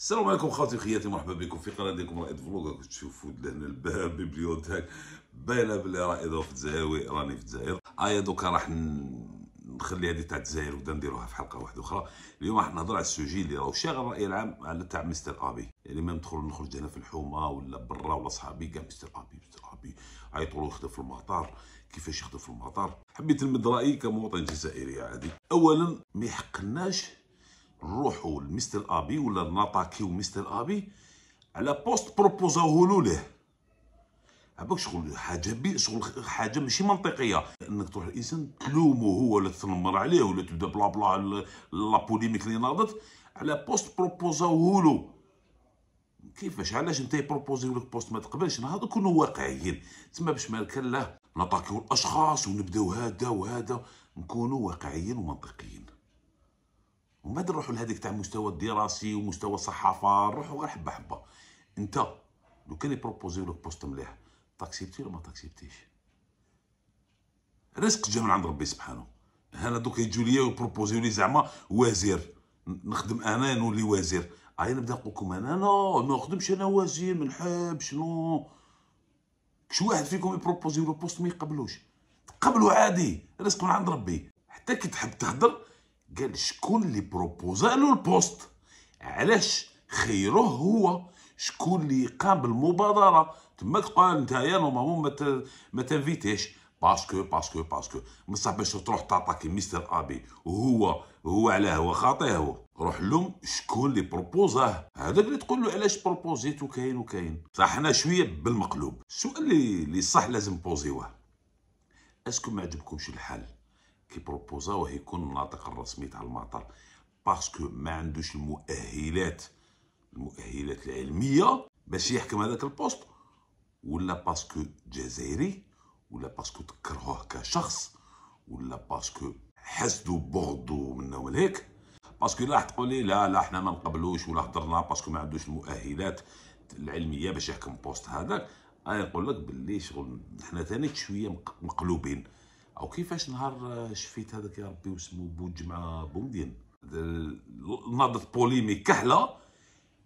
السلام عليكم خواتي وخياتي مرحبا بكم في قناه ديالكم رائد فلوغ راكم تشوفوا لهنا الباب بيبليوتاك باينه بلي راه اذا في الجزائر راني في الجزائر ايا دوكا راح نخلي هذه تاع الجزائر وبدا نديروها في حلقه واحده اخرى اليوم راح نهضر على السوجي اللي راهو شاغل الراي العام على تاع مستر ابي يعني ما ندخل نخرج هنا في الحومه ولا برا ولا صحابي كاع مستر ابي مستر ابي عيطوا له يخدم في المطار كيفاش يخدم في المطار حبيت نمد رايي كمواطن جزائري عادي اولا ما يحقناش نروحوا لمستر ابي ولا نطاكيو مستر ابي على بوست بروبوزاوه له عباك شغل حاجه بي شغل حاجه ماشي منطقيه انك تروح الانسان تلومه هو ولا تنمر عليه ولا تبدا بلا بلا لا بوليميك اللي ناضت على بوست بروبوزاوه له كيفاش علاش انت يبروبوزيو لك بوست ما تقبلش نهار كونوا واقعيين تما باش ما كان لا نطاكيو الاشخاص ونبداو هذا وهذا نكونوا واقعيين ومنطقيين ومن بعد لهذيك تاع المستوى الدراسي ومستوى الصحافه نروحوا غير حبه حبه انت لو كان يبروبوزي لك بوست مليح تاكسبتي ولا ما تاكسبتيش رزق جا من عند ربي سبحانه انا دوك يجوا ليا ويبروبوزيو لي زعما وزير نخدم انا نولي وزير اي نبدا نقول لكم انا لا ما نخدمش انا وزير ما نحبش نو كش واحد فيكم يبروبوزيو لو بوست ما يقبلوش تقبلوا عادي رزق من عند ربي حتى كي تحب تهضر قال شكون اللي بروبوزا له البوست علاش خيروه هو شكون اللي قام بالمبادره تما تقول يا نورمالمون ما ما تنفيتيش باسكو باسكو باسكو بصح باش تروح تعطاكي مستر ابي وهو هو علاه هو خاطيه هو روح لهم شكون اللي بروبوزاه هذاك اللي تقول له علاش بروبوزيت وكاين وكاين صح حنا شويه بالمقلوب السؤال اللي صح لازم بوزيوه اسكو ما عجبكمش الحل كيبروبوزاوه يكون الناطق الرسمي تاع المطار باسكو ما عندوش المؤهلات المؤهلات العلميه باش يحكم هذاك البوست ولا باسكو جزائري ولا باسكو تكرهوه كشخص ولا باسكو حسدو بغضو منه وهيك باسكو لا تقولي لا لا حنا ما نقبلوش ولا هضرنا باسكو ما عندوش المؤهلات العلميه باش يحكم بوست هذاك انا نقول لك باللي شغل حنا ثاني شويه مقلوبين او كيفاش نهار آه، شفيت هذاك يا ربي واسمو بوجمع بومدين ناضت بوليمي كحله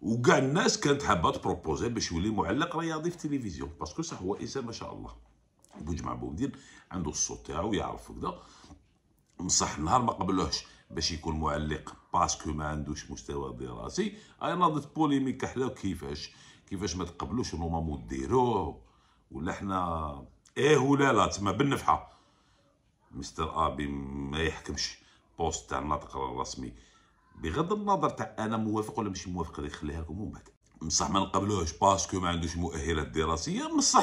وكاع الناس كانت حابه تبروبوزي باش يولي معلق رياضي في التلفزيون باسكو صح هو انسان ما شاء الله بوجمع بومدين عنده الصوت تاعو يعرف كذا بصح النهار ما قبلوهش باش يكون معلق باسكو ما عندوش مستوى دراسي اي ناضت بوليمي كحله كيفاش كيفاش ما تقبلوش نورمالمون ديروه ولا حنا ايه ولا لا تما بالنفحه مستر ابي ما يحكمش بوست تاع الناطق الرسمي بغض النظر تاع انا موافق ولا مش موافق هذه خليها لكم ومن بعد بصح ما نقبلوهش باسكو ما عندوش مؤهلات دراسيه بصح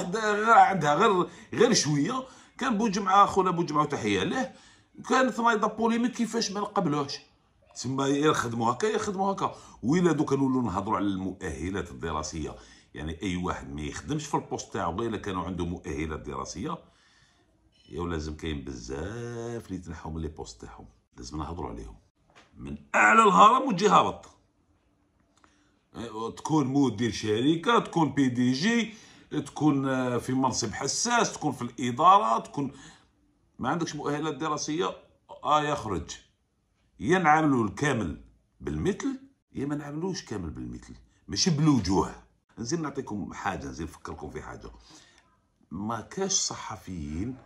عندها غير غير شويه كان بوجمعه خونا جمعه وتحيه له كانت رايضه بوليميك كيفاش ما نقبلوهش تسمى يخدموا هكا يخدموا هكا ويلا دوكا نولوا نهضروا على المؤهلات الدراسيه يعني اي واحد ما يخدمش في البوست تاعو غير كانوا عنده مؤهلات دراسيه يا لازم كاين بزاف اللي تنحهم من لي بوست تاعهم لازم نهضروا عليهم من اعلى الهرم وتجي هابط أه، تكون مدير شركه تكون بي دي جي تكون آه، في منصب حساس تكون في الاداره تكون ما عندكش مؤهلات دراسيه اه يخرج يا نعاملو الكامل بالمثل يا ما نعاملوش كامل بالمثل ماشي بالوجوه نزيد نعطيكم حاجه نزيد نفكركم في حاجه ما كاش صحفيين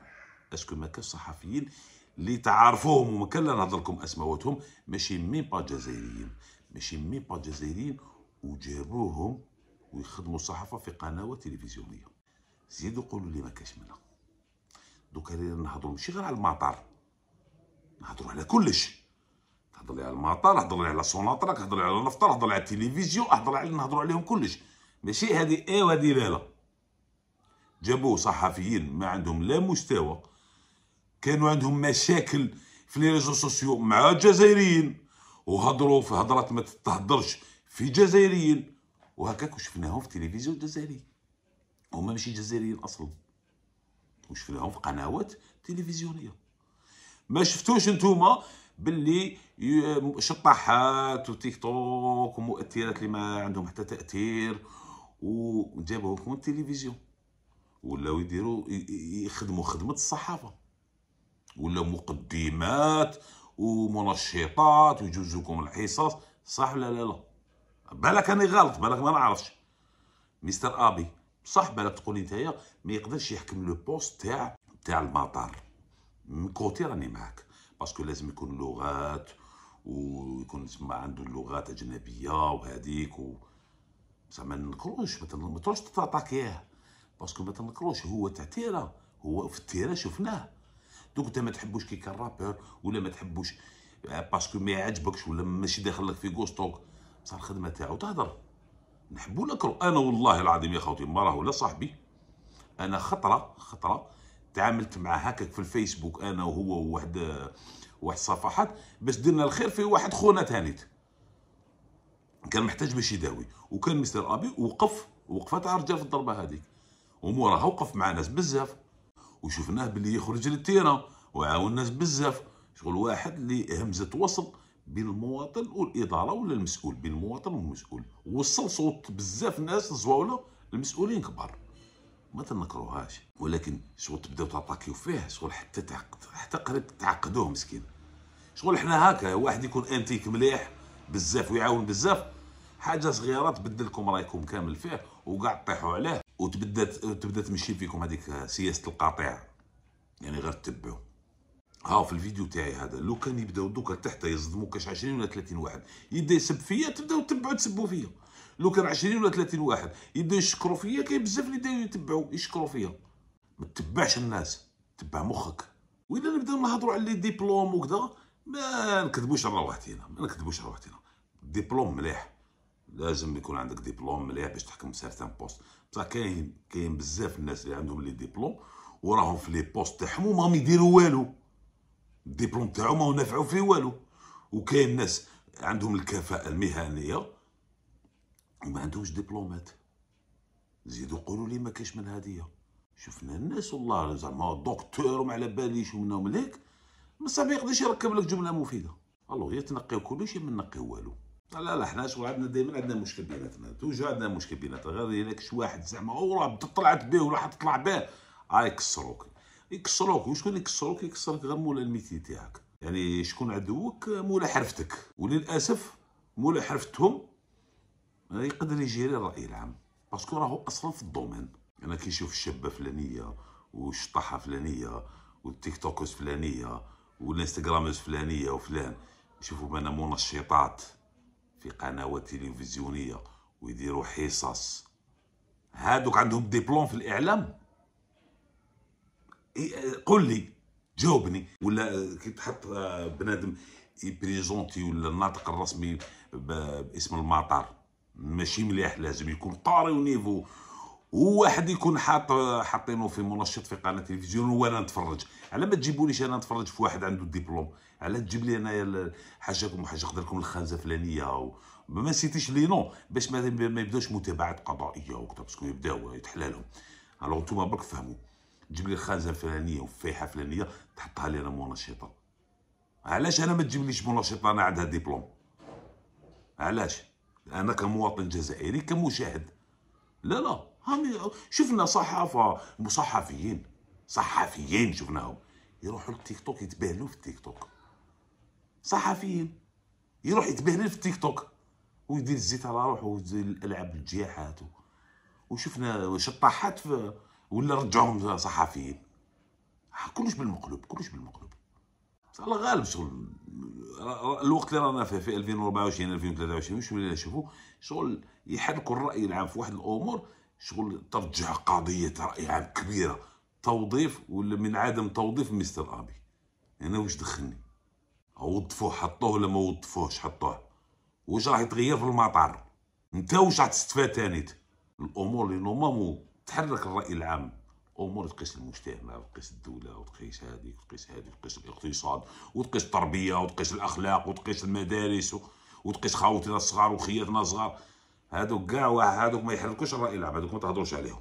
اسكو ما كاش صحفيين اللي تعرفوهم وما كان لا نهضر لكم اسماواتهم ماشي مي با جزائريين ماشي مي با جزائريين وجابوهم ويخدموا الصحافه في قنوات تلفزيونيه زيدوا قولوا لي ما كاش منها دوكا نهضروا ماشي غير على المطار نهضروا على كلش تهضر لي على المطار نهضر لي على سوناطراك نهضر لي على النفط نهضر لي على التلفزيون نهضر على نهضروا عليهم كلش ماشي هذه ايه وهذه لا لا جابوا صحفيين ما عندهم لا مستوى كانوا عندهم مشاكل في لي ريزو سوسيو مع الجزائريين وهضروا في هضرات ما تهضرش في جزائريين وهكاك وشفناهم في التلفزيون الجزائري هما ماشي جزائريين اصلا وشفناهم في قنوات تلفزيونيه ما شفتوش نتوما باللي شطاحات وتيك توك ومؤثرات اللي ما عندهم حتى تاثير وجابوهم التلفزيون ولاو يديروا يخدموا خدمه الصحافه ولا مقدمات ومنشطات ويجوزوكم الحصص صح ولا لا لا بالك انا غلط بالك ما نعرفش مستر ابي صح بالك تقول نتايا ما يقدرش يحكم لو بوست تاع تاع المطار من كوتي راني معاك باسكو لازم يكون لغات ويكون تسمى عنده اللغات اجنبيه وهذيك و زعما نكروش ما تروحش تطاطاكيه باسكو ما تنكروش هو تاع تيرا هو في التيرا شفناه دوك انت ما تحبوش كي كان رابور ولا ما تحبوش آه، باسكو ما يعجبكش ولا ماشي داخل لك في غوستوك بصح الخدمه تاعو تهضر نحبو نكرو انا والله العظيم يا خوتي ما راهو لا صاحبي انا خطره خطره تعاملت مع هكاك في الفيسبوك انا وهو وواحد آه، واحد الصفحات باش درنا الخير في واحد خونا تانيت كان محتاج باش يداوي وكان مستر ابي وقف وقفت على رجال في الضربه هذيك وموراها وقف مع ناس بزاف وشفناه باللي يخرج للتيران وعاون الناس بزاف شغل واحد اللي همزه وصل بين المواطن والاداره ولا المسؤول بين المواطن والمسؤول وصل صوت بزاف ناس زواوله المسؤولين كبار ما تنكروهاش ولكن شغل تبداو تاتاكيو فيه شغل حتى تعقد حتى قريب تعقدوه مسكين شغل حنا هكا واحد يكون انتيك مليح بزاف ويعاون بزاف حاجه صغيره تبدلكم رايكم كامل فيه وكاع طيحوا عليه وتبدا تبدا تمشي فيكم هذيك سياسه القاطع يعني غير تتبعوا ها في الفيديو تاعي هذا لو كان يبداو دوكا تحت يصدموا كاش 20 ولا 30 واحد يبدا يسب فيا تبداو تتبعوا تسبوا فيا لو كان 20 ولا 30 واحد يبداو يشكروا فيا كاين بزاف اللي يبداو يتبعوا يشكروا فيا ما تتبعش الناس تبع مخك واذا نبداو نهضروا على لي ديبلوم وكذا ما نكذبوش على روحتينا ما نكذبوش على روحتينا ديبلوم مليح لازم يكون عندك ديبلوم مليح باش تحكم سارتان بوست بصح كاين كاين بزاف الناس اللي عندهم لي ديبلوم وراهم في لي بوست تاعهم وماهم يديروا والو الديبلوم تاعهم ما نافعو فيه والو وكاين ناس عندهم الكفاءه المهنيه وما عندهمش ديبلومات زيدوا قولوا لي ما كاش من هديه شفنا الناس والله زعما دكتور وما على باليش ومنا ومليك ما صافي يقدرش يركب لك جمله مفيده الو يا تنقيو كلشي ما نقيو والو لا لا حنا شو عندنا دائما عندنا مشكل بيناتنا توجو عندنا مشكل بيناتنا غير يلاك شي واحد زعما او راه طلعت به ولا حتطلع به هاي آه، يكسروك يكسروك وشكون يكسروك يكسرك غير مولا الميتي تاعك يعني شكون عدوك مولا حرفتك وللاسف مولا حرفتهم آه، يقدر يجيري الراي العام باسكو راهو اصلا في الدومين انا كي نشوف الشابه فلانيه والشطحه فلانيه والتيك توكس فلانيه والانستغرامز فلانيه وفلان يشوفوا بانا منشطات في قنوات تلفزيونيه ويديروا حصص هادوك عندهم ديبلوم في الاعلام قل لي جاوبني ولا كي تحط آه، بنادم يبريزونتي ولا الناطق الرسمي باسم المطار ماشي مليح لازم يكون طاري ونيفو واحد يكون حاط حاطينه في منشط في قناه تلفزيون وانا نتفرج على ما تجيبوليش انا نتفرج في واحد عنده ديبلوم على تجيب لي انايا حاجاكم وحاجه قدر لكم الخانزه فلانيه ما نسيتيش لي نو باش ما يبداوش متابعات قضائيه وكذا باسكو يبداو يتحلالهم الوغ نتوما برك فهموا تجيب لي الخانزه الفلانيه وفيحه فلانيه تحطها لي انا منشطه علاش انا ما تجيبليش منشطه انا عندها ديبلوم علاش انا كمواطن جزائري كمشاهد لا لا هم شفنا صحافه مصحفيين صحفيين شفناهم يروحوا للتيك توك يتبهلوا في التيك توك صحفيين يروح يتبهلل في التيك توك ويدير الزيت على روحه الالعاب الجياحات وشفنا شطاحات ولا رجعهم صحفيين كلش بالمقلوب كلش بالمقلوب على غالب شغل الوقت اللي رانا فيه في 2024 2023 واش ولينا نشوفوا شغل يحركوا الراي العام في واحد الامور شغل ترجع قضية رائعة كبيرة توظيف ولا من عدم توظيف مستر أبي أنا واش دخلني وظفوه حطوه ولا ما وظفوهش حطوه واش راح يتغير في المطار انت واش راح تستفاد تاني الامور اللي نورمالمون تحرك الراي العام امور تقيس المجتمع وتقيس الدوله وتقيس هذه وتقيس هذه وتقيس الاقتصاد وتقيس التربيه وتقيس الاخلاق وتقيس المدارس وتقيس خاوتنا الصغار وخياتنا الصغار هادوك كاع هادوك ما يحركوش الراي العام هادوك ما تهضروش عليهم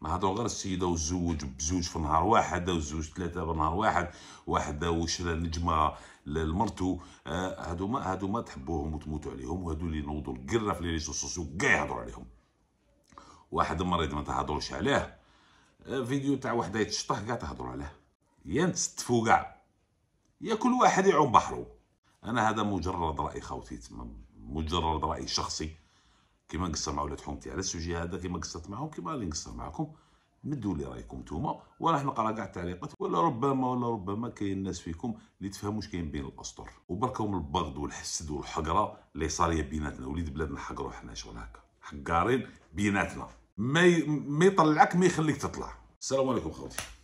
ما هادو غير السيده والزوج بزوج في نهار واحد زوج ثلاثه في نهار واحد واحده وشرى نجمه لمرتو آه، هادو ما هادو ما تحبوهم وتموتوا عليهم وهادو اللي نوضوا القره في لي ريسو سوسيو كاع يهضروا عليهم واحد مريض ما تهضروش عليه آه، فيديو تاع وحده يتشطح كاع تهضروا عليه يا نتستفوا كاع يا كل واحد يعوم بحره انا هذا مجرد راي خوتي مجرد راي شخصي كيما قصة مع ولاد حومتي على السوجي هذا كيما قصرت معاهم كيما اللي نقصر معاكم مدوا لي رايكم نتوما وراح نقرا كاع التعليقات ولا ربما ولا ربما كاين الناس فيكم اللي تفهموش كاين بين الاسطر وبركهم البغض والحسد والحقره اللي صاريه بيناتنا وليد بلادنا حقروا حنا شغل هكا حقارين بيناتنا ما ما يطلعك ما يخليك تطلع السلام عليكم خوتي